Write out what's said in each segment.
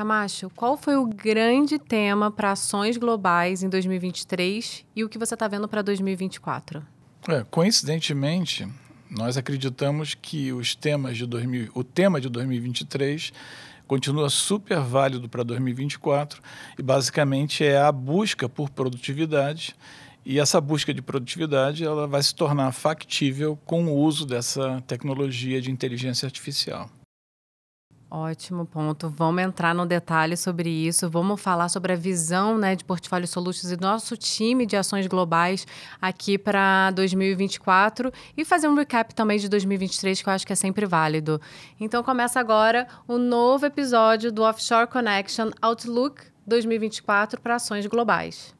Camacho, qual foi o grande tema para ações globais em 2023 e o que você está vendo para 2024? É, coincidentemente, nós acreditamos que os temas de 2000, o tema de 2023 continua super válido para 2024 e basicamente é a busca por produtividade e essa busca de produtividade ela vai se tornar factível com o uso dessa tecnologia de inteligência artificial. Ótimo ponto. Vamos entrar no detalhe sobre isso. Vamos falar sobre a visão né, de Portfólio Solutions e nosso time de ações globais aqui para 2024 e fazer um recap também de 2023, que eu acho que é sempre válido. Então, começa agora o novo episódio do Offshore Connection Outlook 2024 para ações globais.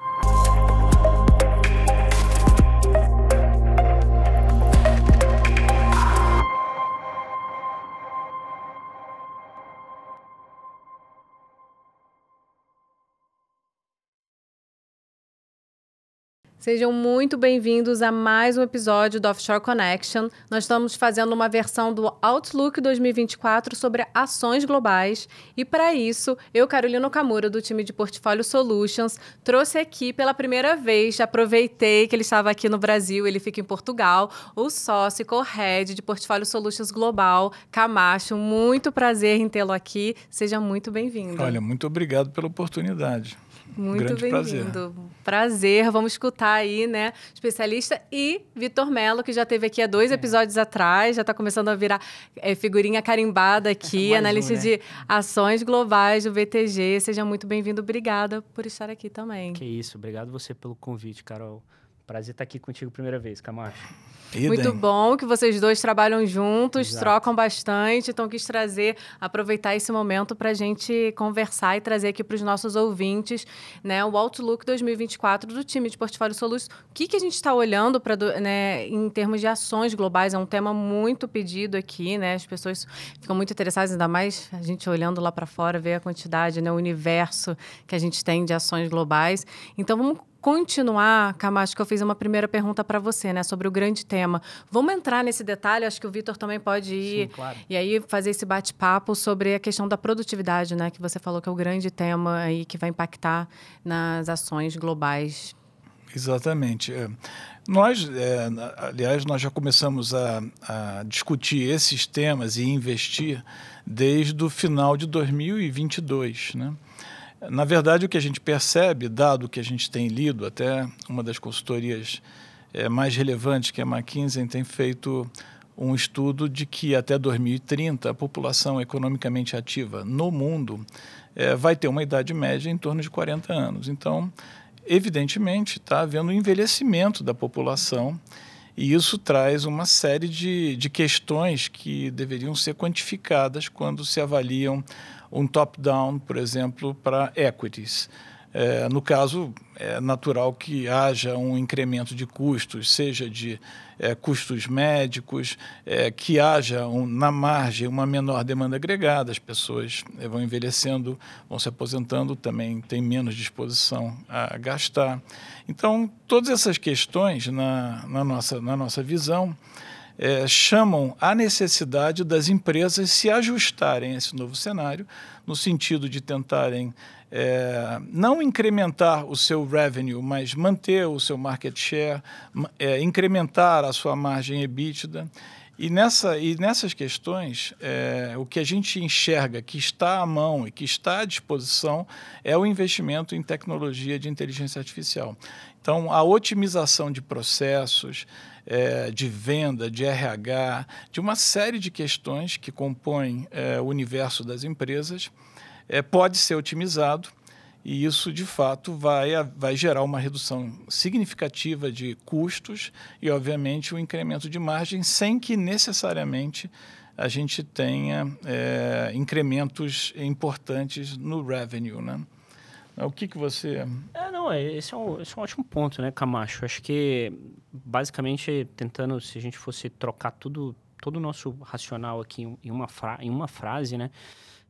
Sejam muito bem-vindos a mais um episódio do Offshore Connection. Nós estamos fazendo uma versão do Outlook 2024 sobre ações globais. E para isso, eu, Carolina Okamura, do time de Portfólio Solutions, trouxe aqui pela primeira vez, aproveitei que ele estava aqui no Brasil, ele fica em Portugal, o sócio co-head de Portfólio Solutions Global, Camacho. Muito prazer em tê-lo aqui. Seja muito bem-vindo. Olha, muito obrigado pela oportunidade. Muito bem-vindo. Prazer. prazer. Vamos escutar aí, né? Especialista e Vitor Mello, que já teve aqui há dois é. episódios atrás, já está começando a virar é, figurinha carimbada aqui, é, analista um, né? de ações globais do VTG. Seja muito bem-vindo. Obrigada por estar aqui também. Que isso. Obrigado você pelo convite, Carol. Prazer estar aqui contigo primeira vez, Camacho. Muito bom que vocês dois trabalham juntos, Exato. trocam bastante. Então, quis trazer, aproveitar esse momento para a gente conversar e trazer aqui para os nossos ouvintes né, o Outlook 2024 do time de Portfólio Soluções. O que, que a gente está olhando pra, né, em termos de ações globais? É um tema muito pedido aqui, né? As pessoas ficam muito interessadas, ainda mais a gente olhando lá para fora, ver a quantidade, né, o universo que a gente tem de ações globais. Então, vamos continuar, Camacho, que eu fiz uma primeira pergunta para você, né, sobre o grande tema. Vamos entrar nesse detalhe, acho que o Vitor também pode ir. Sim, claro. E aí fazer esse bate-papo sobre a questão da produtividade, né, que você falou que é o grande tema aí que vai impactar nas ações globais. Exatamente. É, nós, é, aliás, nós já começamos a, a discutir esses temas e investir desde o final de 2022, né? Na verdade, o que a gente percebe, dado que a gente tem lido, até uma das consultorias é, mais relevantes, que é a McKinsey, tem feito um estudo de que até 2030 a população economicamente ativa no mundo é, vai ter uma idade média em torno de 40 anos. Então, evidentemente, está havendo um envelhecimento da população e isso traz uma série de, de questões que deveriam ser quantificadas quando se avaliam um top-down, por exemplo, para equities. É, no caso, é natural que haja um incremento de custos, seja de é, custos médicos, é, que haja um, na margem uma menor demanda agregada, as pessoas é, vão envelhecendo, vão se aposentando, também têm menos disposição a gastar. Então, todas essas questões, na, na nossa, na nossa visão, é, chamam a necessidade das empresas se ajustarem a esse novo cenário, no sentido de tentarem é, não incrementar o seu revenue, mas manter o seu market share, é, incrementar a sua margem EBITDA. E, nessa, e nessas questões, é, o que a gente enxerga que está à mão e que está à disposição é o investimento em tecnologia de inteligência artificial. Então, a otimização de processos, é, de venda, de RH, de uma série de questões que compõem é, o universo das empresas, é, pode ser otimizado e isso, de fato, vai, vai gerar uma redução significativa de custos e, obviamente, um incremento de margem, sem que necessariamente a gente tenha é, incrementos importantes no revenue. Né? É, o que, que você. É, não, é, esse é, um, esse é um ótimo ponto, né, Camacho? Acho que, basicamente, tentando, se a gente fosse trocar tudo, todo o nosso racional aqui em uma, fra em uma frase, né?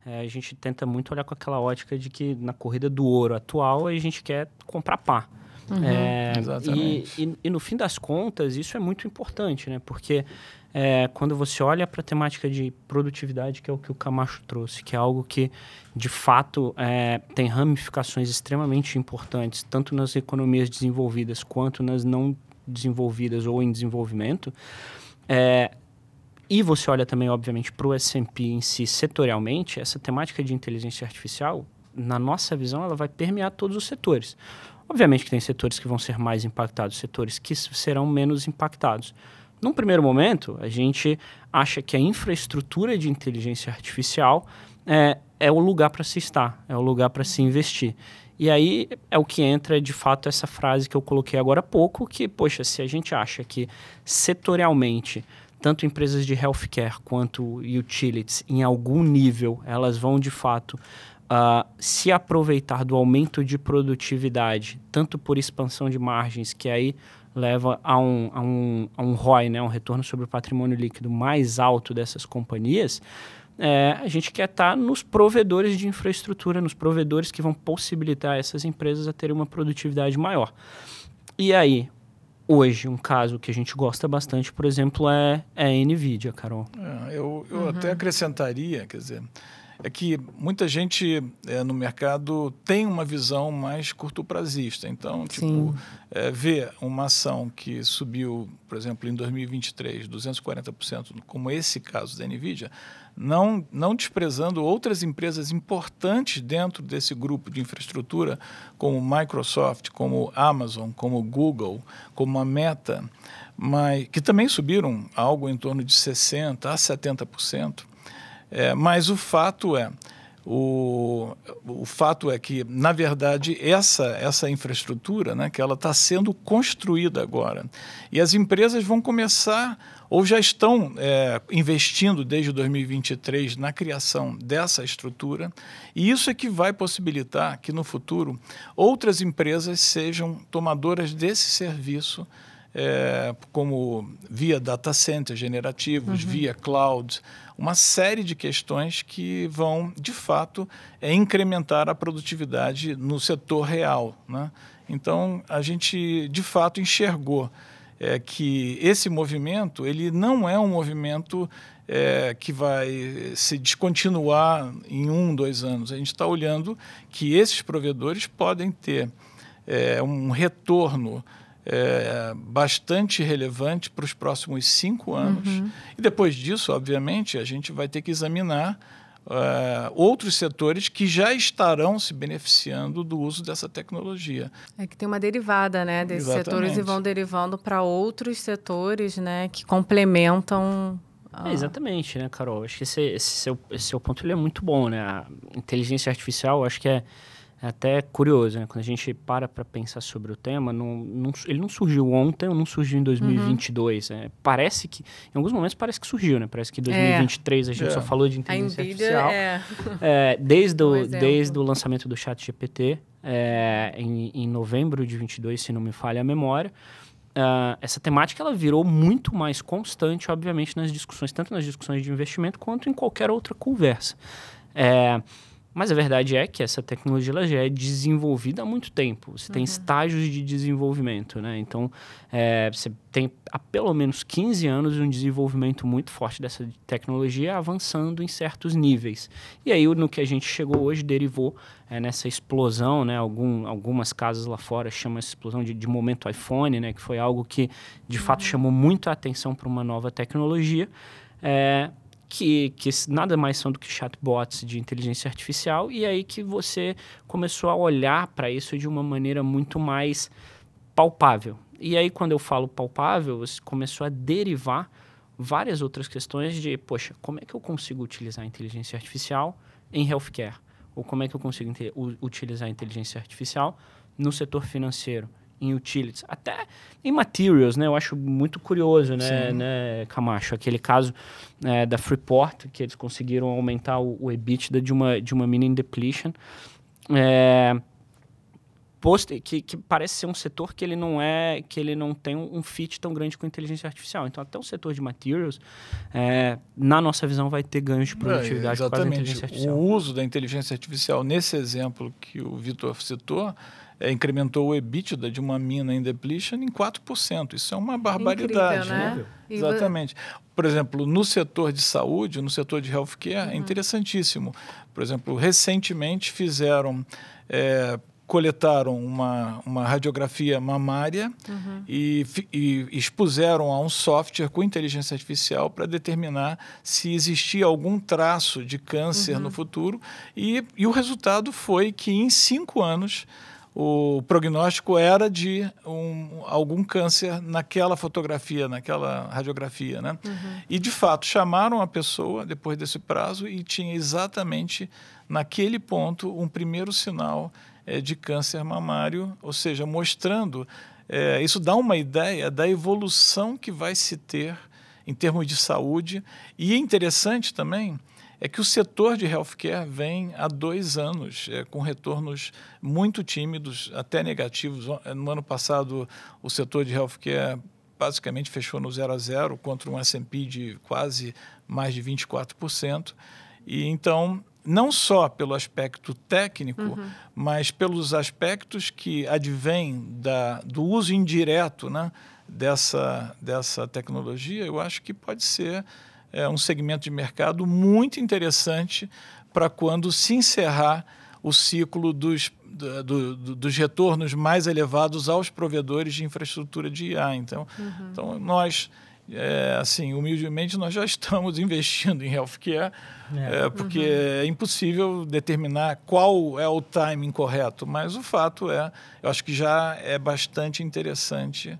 É, a gente tenta muito olhar com aquela ótica de que na corrida do ouro atual a gente quer comprar pá. Uhum. É, Exatamente. E, e, e no fim das contas, isso é muito importante, né? Porque é, quando você olha para a temática de produtividade, que é o que o Camacho trouxe, que é algo que, de fato, é, tem ramificações extremamente importantes, tanto nas economias desenvolvidas quanto nas não desenvolvidas ou em desenvolvimento, é, e você olha também, obviamente, para o S&P em si setorialmente, essa temática de inteligência artificial, na nossa visão, ela vai permear todos os setores. Obviamente que tem setores que vão ser mais impactados, setores que serão menos impactados. Num primeiro momento, a gente acha que a infraestrutura de inteligência artificial é, é o lugar para se estar, é o lugar para se investir. E aí é o que entra de fato essa frase que eu coloquei agora há pouco, que, poxa, se a gente acha que setorialmente tanto empresas de healthcare quanto utilities, em algum nível, elas vão de fato uh, se aproveitar do aumento de produtividade, tanto por expansão de margens, que aí leva a um, a um, a um ROI, né, um retorno sobre o patrimônio líquido mais alto dessas companhias, é, a gente quer estar tá nos provedores de infraestrutura, nos provedores que vão possibilitar essas empresas a terem uma produtividade maior. E aí, hoje, um caso que a gente gosta bastante, por exemplo, é, é a NVIDIA, Carol. É, eu eu uhum. até acrescentaria, quer dizer, é que muita gente é, no mercado tem uma visão mais curto prazista. Então, tipo, é, ver uma ação que subiu, por exemplo, em 2023, 240%, como esse caso da Nvidia, não, não desprezando outras empresas importantes dentro desse grupo de infraestrutura, como Microsoft, como Amazon, como Google, como a Meta, mas que também subiram algo em torno de 60% a 70%. É, mas o fato é, o, o fato é que, na verdade, essa, essa infraestrutura, né, que ela está sendo construída agora, e as empresas vão começar ou já estão é, investindo desde 2023 na criação dessa estrutura, e isso é que vai possibilitar que no futuro outras empresas sejam tomadoras desse serviço é, como via data center generativos, uhum. via cloud, uma série de questões que vão, de fato, é, incrementar a produtividade no setor real. Né? Então, a gente, de fato, enxergou é, que esse movimento ele não é um movimento é, que vai se descontinuar em um, dois anos. A gente está olhando que esses provedores podem ter é, um retorno é, bastante relevante para os próximos cinco anos. Uhum. E depois disso, obviamente, a gente vai ter que examinar Uh, outros setores que já estarão se beneficiando do uso dessa tecnologia. É que tem uma derivada, né, desses Exatamente. setores e vão derivando para outros setores, né, que complementam ah. É, exatamente, né, Carol? Acho que esse, esse, seu, esse seu ponto ele é muito bom, né? A inteligência artificial, acho que é é até curioso, né? Quando a gente para para pensar sobre o tema, não, não, ele não surgiu ontem ou não surgiu em 2022. Uhum. Né? Parece que, em alguns momentos, parece que surgiu, né? Parece que em 2023 é. a gente é. só falou de inteligência artificial. É. é. desde, o, desde o lançamento do chat GPT, é, em, em novembro de 22, se não me falha a memória, Uh, essa temática ela virou muito mais constante, obviamente, nas discussões, tanto nas discussões de investimento quanto em qualquer outra conversa. É, mas a verdade é que essa tecnologia ela já é desenvolvida há muito tempo. Você uhum. tem estágios de desenvolvimento, né? Então, é, você tem há pelo menos 15 anos um desenvolvimento muito forte dessa tecnologia avançando em certos níveis. E aí, no que a gente chegou hoje, derivou é, nessa explosão, né? Algum, algumas casas lá fora chamam essa explosão de, de momento iPhone, né? Que foi algo que, de uhum. fato, chamou muito a atenção para uma nova tecnologia. É, que, que nada mais são do que chatbots de inteligência artificial, e aí que você começou a olhar para isso de uma maneira muito mais palpável. E aí, quando eu falo palpável, você começou a derivar várias outras questões de, poxa, como é que eu consigo utilizar a inteligência artificial em healthcare? Ou como é que eu consigo utilizar a inteligência artificial no setor financeiro? em utilities, até em materials, né? Eu acho muito curioso, né, né Camacho? Aquele caso é, da Freeport, que eles conseguiram aumentar o, o EBITDA de uma, de uma mining depletion. É, post, que, que, parece ser um setor que ele não é, que ele não tem um, fit tão grande com inteligência artificial. Então, até o setor de materials, é, na nossa visão, vai ter ganhos de é, produtividade é, com a inteligência artificial. O uso da inteligência artificial nesse exemplo que o Vitor citou é, incrementou o EBITDA de uma mina em depletion em 4%. Isso é uma barbaridade. Incrível, né? Né? Exatamente. Por exemplo, no setor de saúde, no setor de healthcare, é uhum. é interessantíssimo. Por exemplo, recentemente fizeram. É, coletaram uma, uma radiografia mamária uhum. e, e, expuseram a um software com inteligência artificial para determinar se existia algum traço de câncer uhum. no futuro. E, e o resultado foi que, em cinco anos, o prognóstico era de um, algum câncer naquela fotografia, naquela radiografia, né? Uhum. E de fato chamaram a pessoa depois desse prazo e tinha exatamente naquele ponto um primeiro sinal é, de câncer mamário, ou seja, mostrando é, isso dá uma ideia da evolução que vai se ter em termos de saúde e é interessante também é que o setor de healthcare vem há dois anos é, com retornos muito tímidos, até negativos. No ano passado, o setor de healthcare basicamente fechou no zero a zero contra um S&P de quase mais de 24%. E então não só pelo aspecto técnico, uhum. mas pelos aspectos que advêm da, do uso indireto né, dessa, dessa tecnologia, eu acho que pode ser é, um segmento de mercado muito interessante para quando se encerrar o ciclo dos, do, do, dos retornos mais elevados aos provedores de infraestrutura de IA. Então, uhum. então nós, é, assim, humildemente, nós já estamos investindo em healthcare, é. É, porque uhum. é impossível determinar qual é o timing correto, mas o fato é, eu acho que já é bastante interessante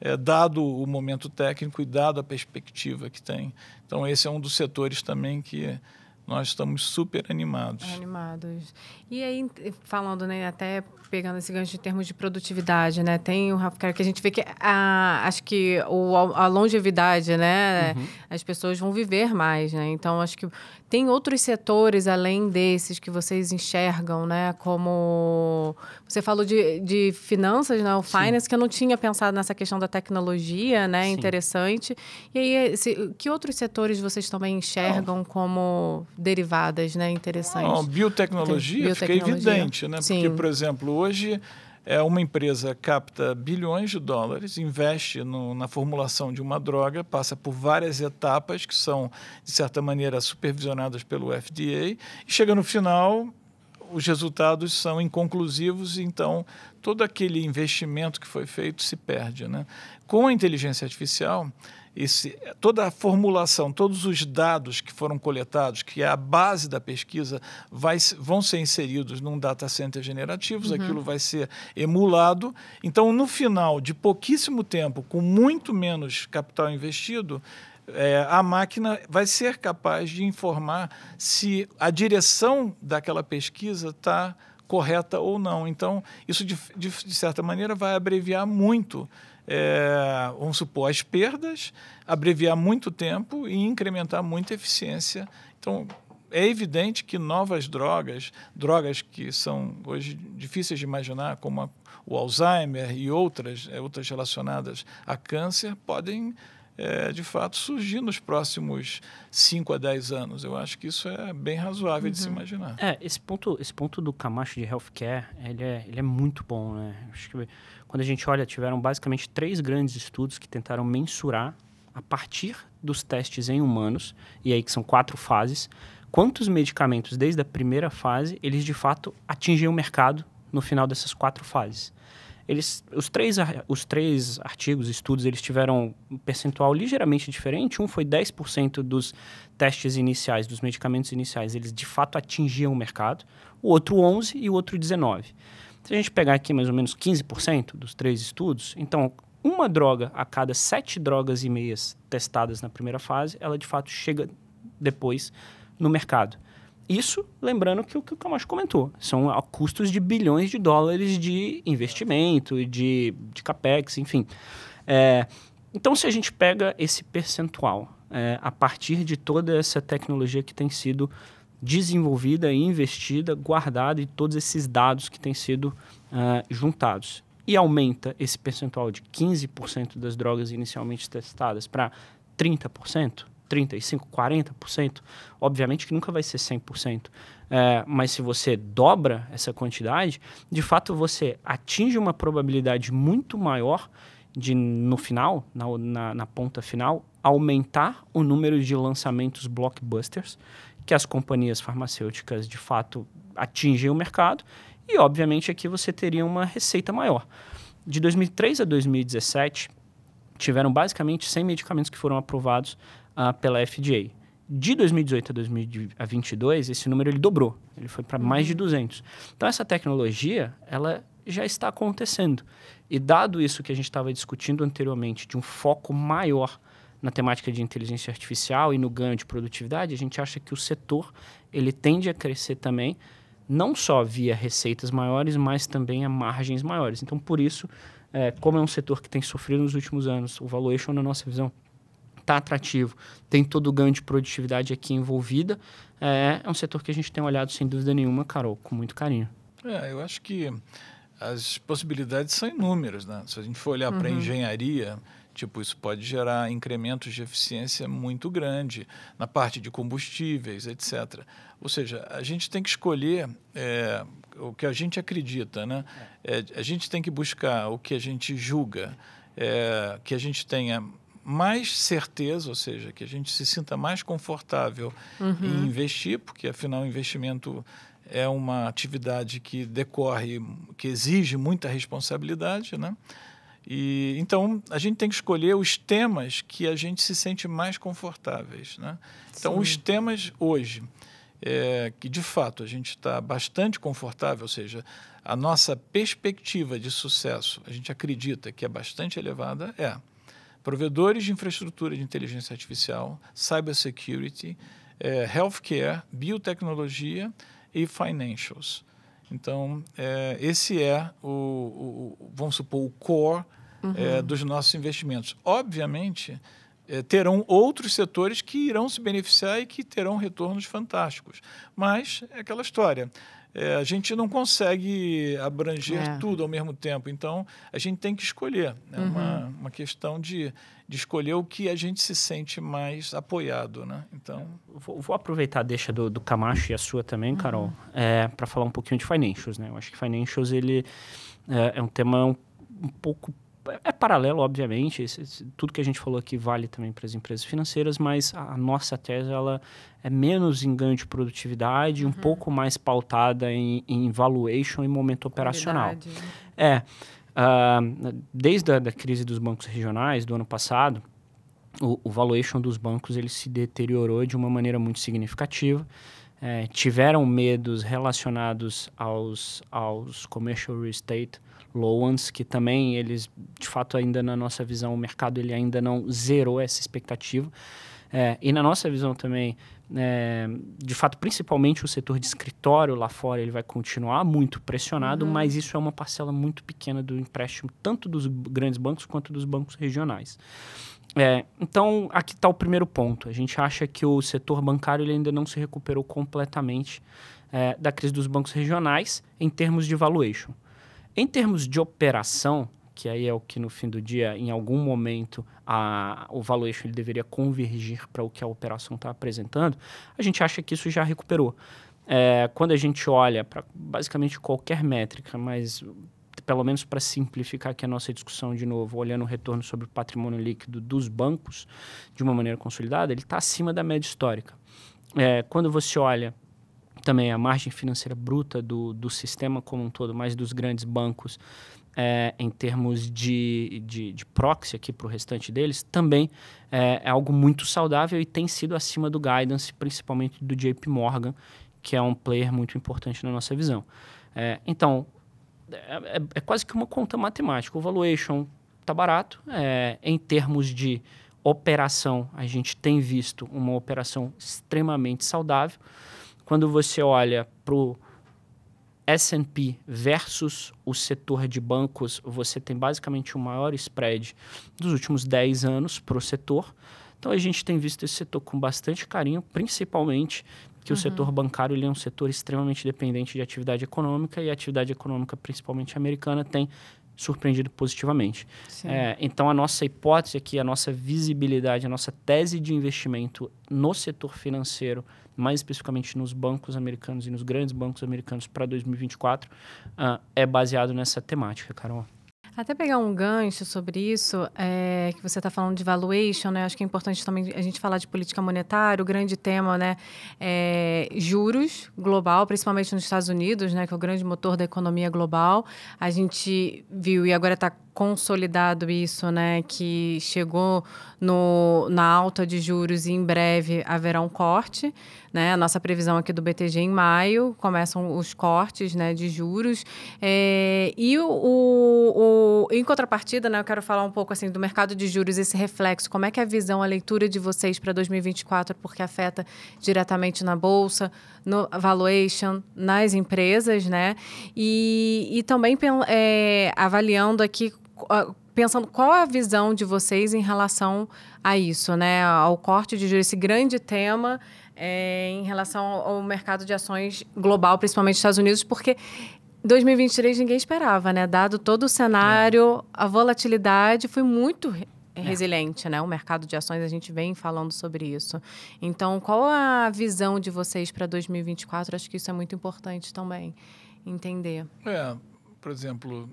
é, dado o momento técnico e dado a perspectiva que tem. Então, esse é um dos setores também que nós estamos super animados. Animados. E aí, falando, né, até pegando esse gancho de termos de produtividade, né, tem o Rafa que a gente vê que a, acho que o, a longevidade, né, uhum. as pessoas vão viver mais, né, então acho que tem outros setores além desses que vocês enxergam, né? Como você falou de, de finanças, né? O Sim. finance, que eu não tinha pensado nessa questão da tecnologia, né? Sim. Interessante. E aí, se, que outros setores vocês também enxergam como derivadas, né? Interessantes. biotecnologia, biotecnologia fica evidente, né? Sim. Porque, por exemplo, hoje é uma empresa capta bilhões de dólares, investe no, na formulação de uma droga, passa por várias etapas que são, de certa maneira, supervisionadas pelo FDA, e chega no final, os resultados são inconclusivos, então todo aquele investimento que foi feito se perde. Né? Com a inteligência artificial, esse, toda a formulação, todos os dados que foram coletados, que é a base da pesquisa, vai, vão ser inseridos num data center generativos, uhum. aquilo vai ser emulado. Então, no final de pouquíssimo tempo, com muito menos capital investido, é, a máquina vai ser capaz de informar se a direção daquela pesquisa está correta ou não. Então, isso, de, de, de certa maneira, vai abreviar muito é, vamos supor, as perdas, abreviar muito tempo e incrementar muita eficiência. Então, é evidente que novas drogas, drogas que são hoje difíceis de imaginar, como a, o Alzheimer e outras, é, outras relacionadas a câncer, podem é, de fato surgir nos próximos 5 a 10 anos. Eu acho que isso é bem razoável uhum. de se uhum. imaginar. É, esse ponto, esse ponto do Camacho de healthcare, ele é, ele é muito bom, né? Acho que quando a gente olha, tiveram basicamente três grandes estudos que tentaram mensurar, a partir dos testes em humanos, e aí que são quatro fases, quantos medicamentos, desde a primeira fase, eles de fato atingiam o mercado no final dessas quatro fases. Eles, os, três, os três artigos, estudos, eles tiveram um percentual ligeiramente diferente. Um foi 10% dos testes iniciais, dos medicamentos iniciais, eles de fato atingiam o mercado. O outro 11% e o outro 19%. Se a gente pegar aqui mais ou menos 15% dos três estudos, então uma droga a cada sete drogas e meias testadas na primeira fase, ela de fato chega depois no mercado. Isso, lembrando que o que o Camacho comentou, são a custos de bilhões de dólares de investimento, de, de capex, enfim. É, então, se a gente pega esse percentual é, a partir de toda essa tecnologia que tem sido desenvolvida e investida, guardada e todos esses dados que têm sido uh, juntados. E aumenta esse percentual de 15% das drogas inicialmente testadas para 30%. 35%, 40%, obviamente que nunca vai ser 100%, é, mas se você dobra essa quantidade, de fato você atinge uma probabilidade muito maior de, no final, na, na, na ponta final, aumentar o número de lançamentos blockbusters que as companhias farmacêuticas de fato atingem o mercado e, obviamente, aqui você teria uma receita maior. De 2003 a 2017, tiveram basicamente 100 medicamentos que foram aprovados uh, pela FDA. De 2018 a 2022, esse número ele dobrou, ele foi para mais de 200. Uhum. Então, essa tecnologia, ela já está acontecendo. E dado isso que a gente estava discutindo anteriormente, de um foco maior na temática de inteligência artificial e no ganho de produtividade, a gente acha que o setor ele tende a crescer também, não só via receitas maiores, mas também a margens maiores. Então, por isso, é, como é um setor que tem sofrido nos últimos anos, o valuation, na nossa visão, está atrativo, tem todo o ganho de produtividade aqui envolvida, é, é, um setor que a gente tem olhado, sem dúvida nenhuma, Carol, com muito carinho. É, eu acho que as possibilidades são inúmeras, né? Se a gente for olhar uhum. para a engenharia, Tipo, isso pode gerar incrementos de eficiência muito grande na parte de combustíveis, etc. Ou seja, a gente tem que escolher é, o que a gente acredita, né? É. é, a gente tem que buscar o que a gente julga, é, que a gente tenha mais certeza, ou seja, que a gente se sinta mais confortável uhum. em investir, porque afinal investimento é uma atividade que decorre, que exige muita responsabilidade, né? E, então, a gente tem que escolher os temas que a gente se sente mais confortáveis. Né? Então, os temas hoje, é, que de fato a gente está bastante confortável, ou seja, a nossa perspectiva de sucesso, a gente acredita que é bastante elevada, é provedores de infraestrutura de inteligência artificial, cybersecurity, é, healthcare, biotecnologia e financials. Então, é, esse é o, o, vamos supor, o core uhum. é, dos nossos investimentos. Obviamente, é, terão outros setores que irão se beneficiar e que terão retornos fantásticos. Mas é aquela história é, a gente não consegue abranger é. tudo ao mesmo tempo. Então, a gente tem que escolher. É uhum. uma, uma questão de, de escolher o que a gente se sente mais apoiado, né? Então... Vou, vou aproveitar a deixa do, do Camacho e a sua também, uhum. Carol, é, para falar um pouquinho de financials, né? Eu acho que financials, ele é, é um tema um, um pouco é paralelo, obviamente. tudo que a gente falou aqui vale também para as empresas financeiras, mas a nossa tese ela é menos em ganho de produtividade, uhum. um pouco mais pautada em, em valuation e momento operacional. É. Uh, desde a da crise dos bancos regionais do ano passado, o, o, valuation dos bancos ele se deteriorou de uma maneira muito significativa. É, tiveram medos relacionados aos, aos commercial real estate Loans que também eles, de fato, ainda na nossa visão, o mercado ele ainda não zerou essa expectativa. É, e na nossa visão também, é, de fato, principalmente o setor de escritório lá fora, ele vai continuar muito pressionado, uhum. mas isso é uma parcela muito pequena do empréstimo, tanto dos grandes bancos quanto dos bancos regionais. É, então, aqui está o primeiro ponto. A gente acha que o setor bancário ele ainda não se recuperou completamente é, da crise dos bancos regionais em termos de valuation. Em termos de operação, que aí é o que no fim do dia, em algum momento, a, o valuation ele deveria convergir para o que a operação está apresentando, a gente acha que isso já recuperou. É, quando a gente olha para basicamente qualquer métrica, mas pelo menos para simplificar aqui a nossa discussão de novo, olhando o retorno sobre o patrimônio líquido dos bancos de uma maneira consolidada, ele está acima da média histórica. É, quando você olha também a margem financeira bruta do, do sistema como um todo, mas dos grandes bancos, é, em termos de, de, de proxy aqui para o restante deles, também é, é, algo muito saudável e tem sido acima do guidance, principalmente do JP Morgan, que é um player muito importante na nossa visão. É, então, é, é, é quase que uma conta matemática. O valuation está barato, é, em termos de operação, a gente tem visto uma operação extremamente saudável quando você olha para o S&P versus o setor de bancos, você tem basicamente o maior spread dos últimos 10 anos para o setor. Então a gente tem visto esse setor com bastante carinho, principalmente que uhum. o setor bancário ele é um setor extremamente dependente de atividade econômica e a atividade econômica, principalmente americana, tem surpreendido positivamente. É, então, a nossa hipótese aqui, a nossa visibilidade, a nossa tese de investimento no setor financeiro mais especificamente nos bancos americanos e nos grandes bancos americanos para 2024, uh, é baseado nessa temática, Carol. Até pegar um gancho sobre isso, é, que você está falando de valuation, né? Acho que é importante também a gente falar de política monetária, o grande tema, né? É, juros global, principalmente nos Estados Unidos, né? Que é o grande motor da economia global. A gente viu e agora está consolidado isso, né? Que chegou no, na alta de juros e em breve haverá um corte, né? A nossa previsão aqui do BTG em maio começam os cortes, né, de juros. É, e o, o, o, em contrapartida, né, eu quero falar um pouco assim do mercado de juros esse reflexo. Como é que é a visão, a leitura de vocês para 2024, porque afeta diretamente na bolsa, no valuation, nas empresas, né? E, e também é, avaliando aqui pensando qual a visão de vocês em relação a isso, né? Ao corte de juros, esse grande tema é, em relação ao mercado de ações global, principalmente nos Estados Unidos, porque 2023 ninguém esperava, né? Dado todo o cenário, é. a volatilidade foi muito é. resiliente, né? O mercado de ações, a gente vem falando sobre isso. Então, qual a visão de vocês para 2024? Acho que isso é muito importante também entender. É, por exemplo,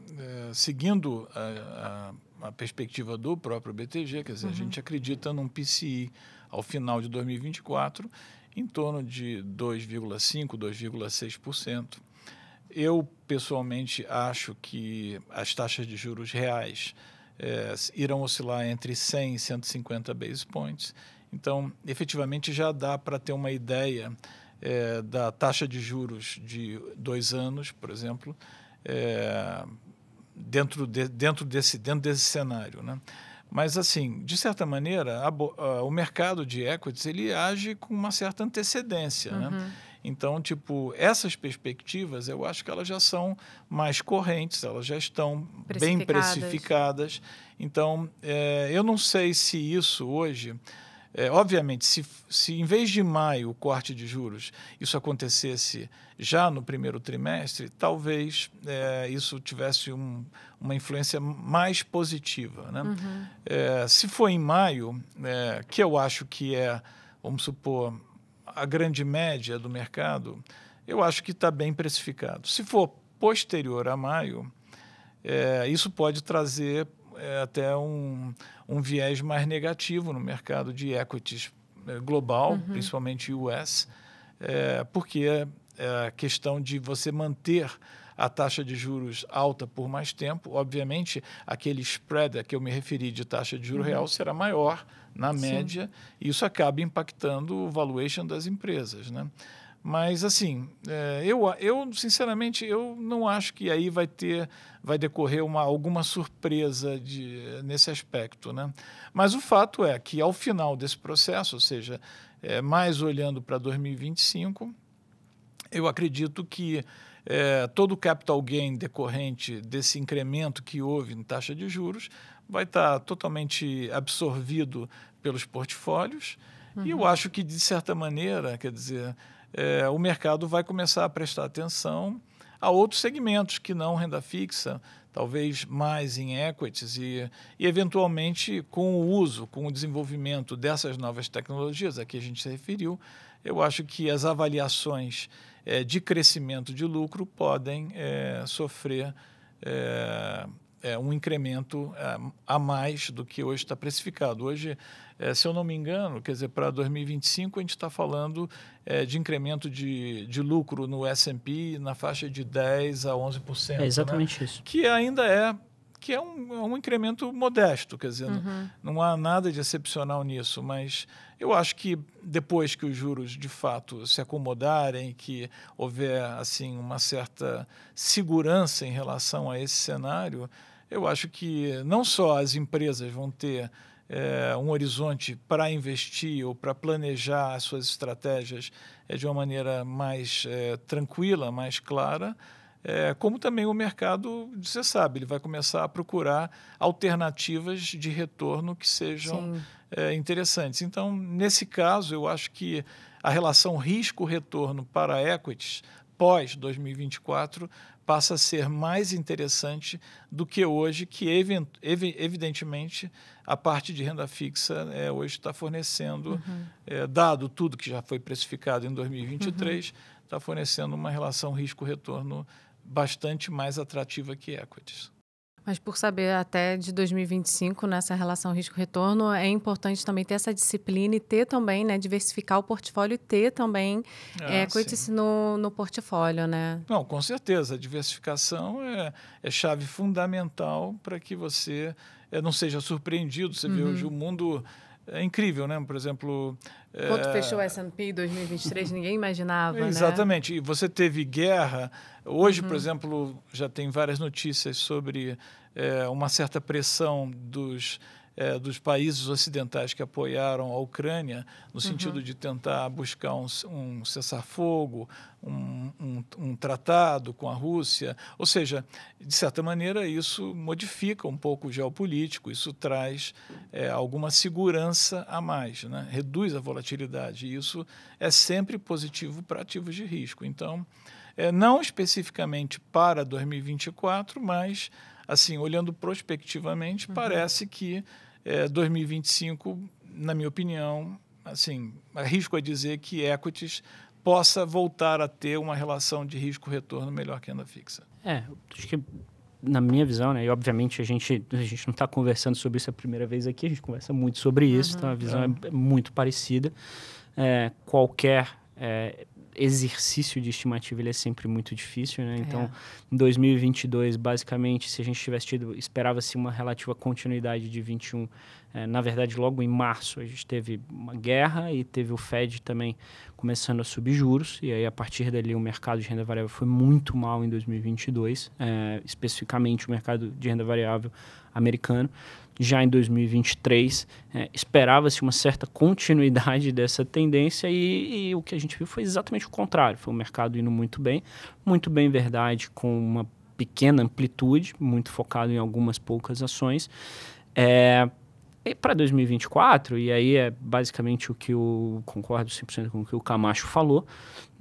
é, seguindo a, a, a, perspectiva do próprio BTG, quer dizer, uhum. a gente acredita num PCI ao final de 2024 em torno de 2,5%, 2,6%. Eu, pessoalmente, acho que as taxas de juros reais é, irão oscilar entre 100 e 150 basis points. Então, efetivamente, já dá para ter uma ideia é, da taxa de juros de dois anos, por exemplo, é, dentro, de, dentro, desse, dentro desse cenário. Né? Mas, assim, de certa maneira, a, a, o mercado de equities ele age com uma certa antecedência. Né? Uhum. Né? Então, tipo, essas perspectivas, eu acho que elas já são mais correntes, elas já estão precificadas. bem precificadas. Então, é, eu não sei se isso hoje é, obviamente, se, se em vez de maio o corte de juros isso acontecesse já no primeiro trimestre, talvez é, isso tivesse um, uma influência mais positiva. Né? Uhum. É, se for em maio, é, que eu acho que é, vamos supor, a grande média do mercado, eu acho que está bem precificado. Se for posterior a maio, é, isso pode trazer é até um, um viés mais negativo no mercado de equities é, global, uhum. principalmente US, é, porque é a questão de você manter a taxa de juros alta por mais tempo, obviamente, aquele spread a que eu me referi de taxa de juros uhum. real será maior na média, Sim. e isso acaba impactando o valuation das empresas. Né? Mas, assim, é, eu, eu, sinceramente, eu não acho que aí vai ter, vai decorrer uma, alguma surpresa de, nesse aspecto. Né? Mas o fato é que, ao final desse processo, ou seja, é, mais olhando para 2025, eu acredito que é, todo o capital gain decorrente desse incremento que houve em taxa de juros vai estar tá totalmente absorvido pelos portfólios. Uhum. E eu uhum. acho que, de certa maneira, quer dizer, é, o mercado vai começar a prestar atenção a outros segmentos que não renda fixa, talvez mais em equities e, e, eventualmente com o uso, com o desenvolvimento dessas novas tecnologias a que a gente se referiu, eu acho que as avaliações é, de crescimento de lucro podem é, sofrer é, é, um incremento é, a mais do que hoje está precificado. Hoje, é, se eu não me engano, quer dizer, para 2025 a gente está falando é, de incremento de, de lucro no S&P na faixa de 10% a 11%. Né? É exatamente né? isso. Que ainda é que é um, é um incremento modesto, quer dizer, uhum. não, não há nada de excepcional nisso, mas eu acho que depois que os juros de fato se acomodarem, que houver assim uma certa segurança em relação a esse cenário, eu acho que não só as empresas vão ter é, um horizonte para investir ou para planejar as suas estratégias é, de uma maneira mais é, tranquila, mais clara, é, como também o mercado, você sabe, ele vai começar a procurar alternativas de retorno que sejam é, interessantes. Então, nesse caso, eu acho que a relação risco-retorno para equities pós 2024 passa a ser mais interessante do que hoje, que evidentemente a parte de renda fixa é, hoje está fornecendo, uhum. é, dado tudo que já foi precificado em 2023, está uhum. Tá fornecendo uma relação risco-retorno bastante mais atrativa que equities. Mas por saber até de 2025 nessa né, relação risco-retorno, é importante também ter essa disciplina e ter também, né, diversificar o portfólio e ter também ah, é, equity no, no portfólio, né? Não, com certeza. A diversificação é, é chave fundamental para que você é, não seja surpreendido. Você uhum. vê hoje uhum. o mundo é incrível, né? Por exemplo... Quando é... Eh, fechou o S&P em 2023, ninguém imaginava, né? Exatamente. Né? E você teve guerra. Hoje, uhum. por exemplo, já tem várias notícias sobre é, uma certa pressão dos é, dos países ocidentais que apoiaram a Ucrânia, no uhum. sentido uhum. de tentar buscar um, um cessar-fogo, um, um, um, tratado com a Rússia. Ou seja, de certa maneira, isso modifica um pouco o geopolítico, isso traz é, alguma segurança a mais, né? reduz a volatilidade. E isso é sempre positivo para ativos de risco. Então, é, não especificamente para 2024, mas assim, olhando prospectivamente, uhum. parece que é, 2025, na minha opinião, assim, arrisco a dizer que equities possa voltar a ter uma relação de risco-retorno melhor que a renda fixa. É, acho que na minha visão, né? E obviamente a gente, a gente não está conversando sobre isso a primeira vez aqui, a gente conversa muito sobre isso, uhum. então a uhum. visão é. é, é muito parecida. É, qualquer é, exercício de estimativa ele é sempre muito difícil, né? É. Então, é. em 2022, basicamente, se a gente tivesse tido, esperava-se uma relativa continuidade de 21. É, eh, na verdade, logo em março a gente teve uma guerra e teve o Fed também começando a subir juros e aí a partir dali o mercado de renda variável foi muito mal em 2022, é, eh, especificamente o mercado de renda variável americano já em 2023. É, Esperava-se uma certa continuidade dessa tendência e, e, o que a gente viu foi exatamente o contrário. Foi o mercado indo muito bem, muito bem verdade, com uma pequena amplitude, muito focado em algumas poucas ações. É, para 2024, e aí é basicamente o que eu concordo 100% com o que o Camacho falou,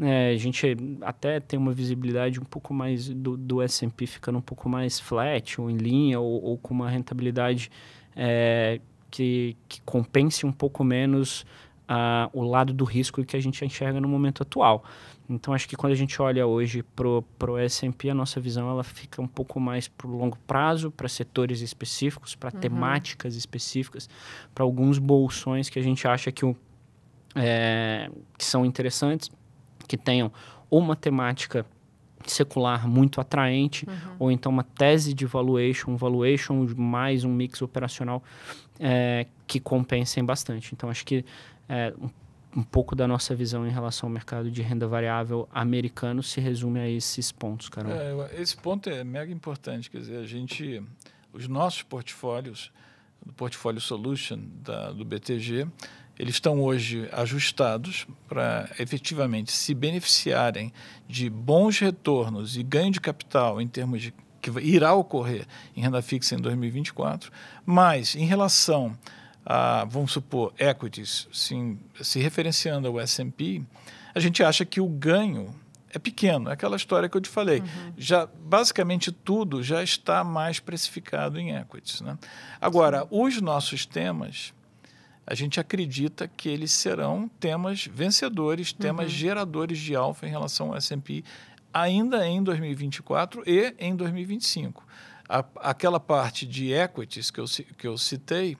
é, a gente até tem uma visibilidade um pouco mais do, do S&P ficando um pouco mais flat, ou em linha, ou, ou com uma rentabilidade é, que, que, compense um pouco menos uh, o lado do risco que a gente enxerga no momento atual. Então acho que quando a gente olha hoje pro pro S&P, a nossa visão ela fica um pouco mais pro longo prazo, para setores específicos, para uhum. temáticas específicas, para alguns bolsões que a gente acha que, o, é, que são interessantes, que tenham uma temática secular muito atraente, uhum. ou então uma tese de valuation, valuation mais um mix operacional é, que compensem bastante. Então, acho que é, um pouco da nossa visão em relação ao mercado de renda variável americano se resume a esses pontos, Carol. É, esse ponto é mega importante, quer dizer, a gente, os nossos portfólios, do portfólio Solution da, do BTG, eles estão hoje ajustados para efetivamente se beneficiarem de bons retornos e ganho de capital em termos de que irá ocorrer em renda fixa em 2024, mas em relação a, vamos supor, equities, sim, se referenciando ao S&P, a gente acha que o ganho é pequeno, é aquela história que eu te falei. Uhum. Já basicamente tudo já está mais precificado em equities, né? Agora, Sim. os nossos temas, a gente acredita que eles serão temas vencedores, temas uhum. geradores de alfa em relação ao S&P ainda em 2024 e em 2025. A, aquela parte de equities que eu, que eu citei,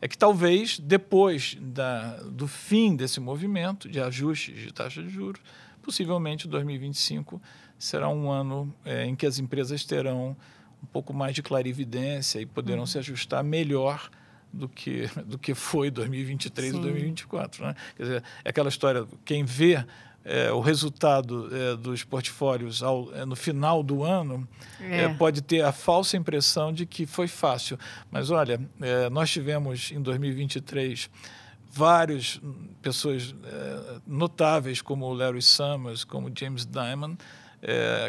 é que talvez depois da, do fim desse movimento de ajustes de taxa de juros, possivelmente 2025 será um ano é, em que as empresas terão um pouco mais de clarividência e poderão uhum. se ajustar melhor do que, do que foi 2023 Sim. e 2024. Né? Quer dizer, é aquela história, quem vê é, o resultado é, dos portfólios ao, é, no final do ano é, é. pode ter a falsa impressão de que foi fácil. Mas olha, é, nós tivemos em 2023 várias pessoas notáveis, como o Larry Summers, como James Diamond,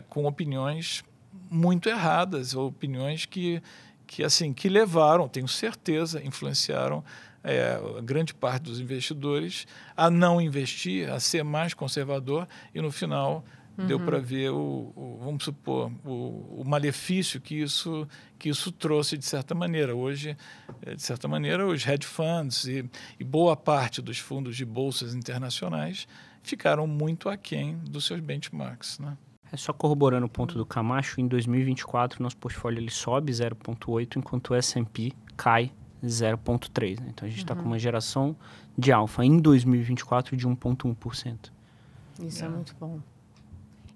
com opiniões muito erradas, opiniões que, que, assim, que levaram, tenho certeza, influenciaram é, grande parte dos investidores a não investir, a ser mais conservador e no final uhum. deu para ver o, o, vamos supor o, o, malefício que isso que isso trouxe de certa maneira hoje é, de certa maneira os hedge funds e, e boa parte dos fundos de bolsas internacionais ficaram muito aquém dos seus benchmarks, né? É só corroborando o ponto do Camacho, em 2024 nosso portfólio ele sobe 0,8 enquanto o S&P cai 0,3%. Né? Então a gente está uhum. com uma geração de alfa em 2024 de 1,1%. Isso é. é muito bom.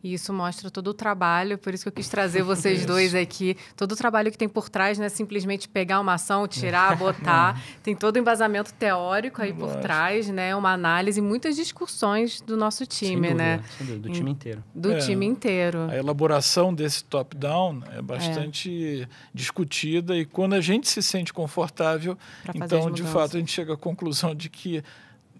E isso mostra todo o trabalho, por isso que eu quis trazer vocês dois aqui. Todo o trabalho que tem por trás, não é simplesmente pegar uma ação, tirar, botar. Uhum. tem todo o embasamento teórico aí por trás, né? Uma análise, muitas discussões do nosso time, dúvida, né? Dúvida, do time inteiro. Do é, time inteiro. A elaboração desse top-down é bastante é. discutida e quando a gente se sente confortável, então, de fato, a gente chega à conclusão de que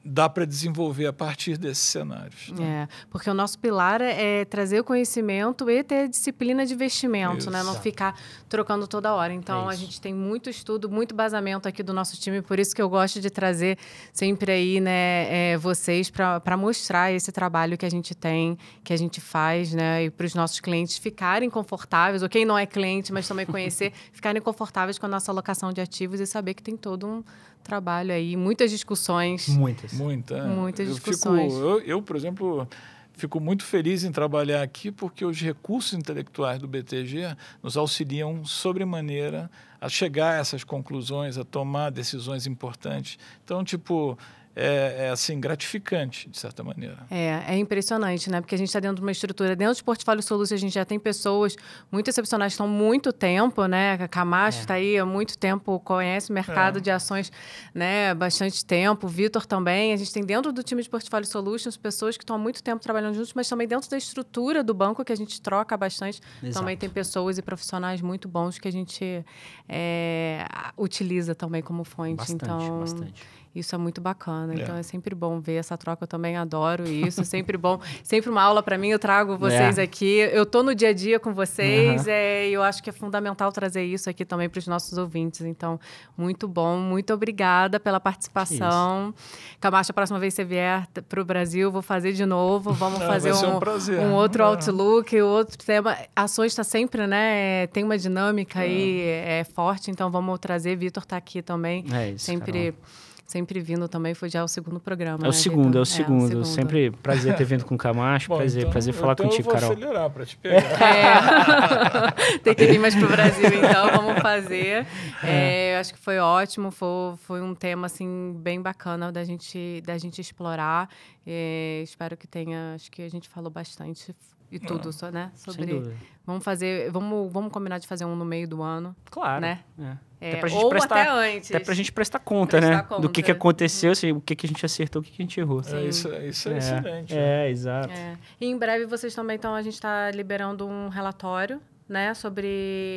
dá para desenvolver a partir desses cenários. Né? É, porque o nosso pilar é, é trazer o conhecimento e ter disciplina de investimento, isso. né? Não ficar trocando toda hora. Então, é a gente tem muito estudo, muito basamento aqui do nosso time, por isso que eu gosto de trazer sempre aí, né, é, vocês para mostrar esse trabalho que a gente tem, que a gente faz, né? E para os nossos clientes ficarem confortáveis, ou quem não é cliente, mas também conhecer, ficarem confortáveis com a nossa alocação de ativos e saber que tem todo um trabalho aí, muitas discussões. Muitas. Muita, é. muitas eu discussões. Fico, eu, eu, por exemplo, fico muito feliz em trabalhar aqui porque os recursos intelectuais do BTG nos auxiliam sobremaneira a chegar a essas conclusões, a tomar decisões importantes. Então, tipo, é, é, assim gratificante de certa maneira. É, é impressionante, né? Porque a gente está dentro de uma estrutura, dentro de Portfólio Solutions a gente já tem pessoas muito excepcionais, estão muito tempo, né? A Camacho está é. Tá aí há muito tempo, conhece o mercado é. de ações, né? Bastante tempo. Vitor também. A gente tem dentro do time de Portfólio Solutions pessoas que estão há muito tempo trabalhando juntos, mas também dentro da estrutura do banco que a gente troca bastante. Exato. Também tem pessoas e profissionais muito bons que a gente é, utiliza também como fonte. Bastante, então, bastante. Isso é muito bacana. Então é. é sempre bom ver essa troca. Eu também adoro isso. sempre bom. Sempre uma aula para mim. Eu trago vocês é. aqui. Eu tô no dia a dia com vocês. Uhum. É, eu acho que é fundamental trazer isso aqui também para os nossos ouvintes. Então, muito bom. Muito obrigada pela participação. Camacho, a próxima vez que você vier para o Brasil, vou fazer de novo. Vamos fazer um, um, um, outro é. Outlook, outro tema. Ações está sempre, né? Tem uma dinâmica é. aí é, forte. Então, vamos trazer. Vitor está aqui também. É isso, sempre. Carol sempre vindo também, foi já o segundo programa. É o, né, segundo, é o segundo, é o segundo. Sempre prazer ter vindo com o Camacho, Bom, prazer, então, prazer falar então contigo, eu vou Carol. acelerar pra te pegar. É. Tem que vir mais pro Brasil, então, vamos fazer. É, é acho que foi ótimo, foi, foi um tema, assim, bem bacana da gente, da gente explorar. É, espero que tenha, acho que a gente falou bastante, e tudo, ah, só, né? Sobre. Vamos fazer. Vamos, vamos combinar de fazer um no meio do ano. Claro. Né? É. Até é, pra gente Ou prestar, até antes. Até pra gente prestar conta, prestar né? Conta. Do que, que aconteceu, assim, o que, que a gente acertou, o que, que a gente errou. É, isso, é, isso é, é excelente. É, né? exato. É. E em breve vocês também, então, a gente está liberando um relatório, né? Sobre,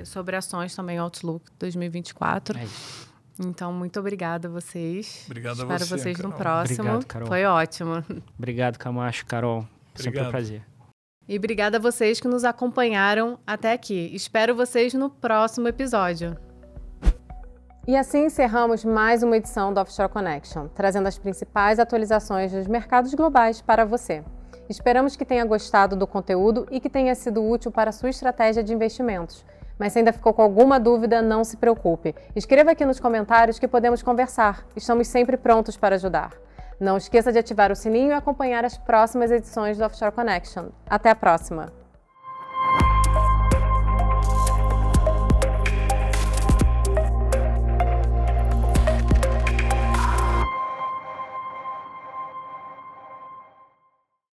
uhum. sobre ações também, Outlook 2024. É isso. Então, muito obrigada a vocês. Obrigado Espero a você, vocês Carol. no próximo. Obrigado, Carol. Foi ótimo. Obrigado, Camacho, Carol. Obrigado. Sempre um prazer. E obrigada a vocês que nos acompanharam até aqui. Espero vocês no próximo episódio. E assim encerramos mais uma edição do Offshore Connection, trazendo as principais atualizações dos mercados globais para você. Esperamos que tenha gostado do conteúdo e que tenha sido útil para a sua estratégia de investimentos. Mas se ainda ficou com alguma dúvida, não se preocupe. Escreva aqui nos comentários que podemos conversar. Estamos sempre prontos para ajudar. Não esqueça de ativar o sininho e acompanhar as próximas edições do Offshore Connection. Até a próxima!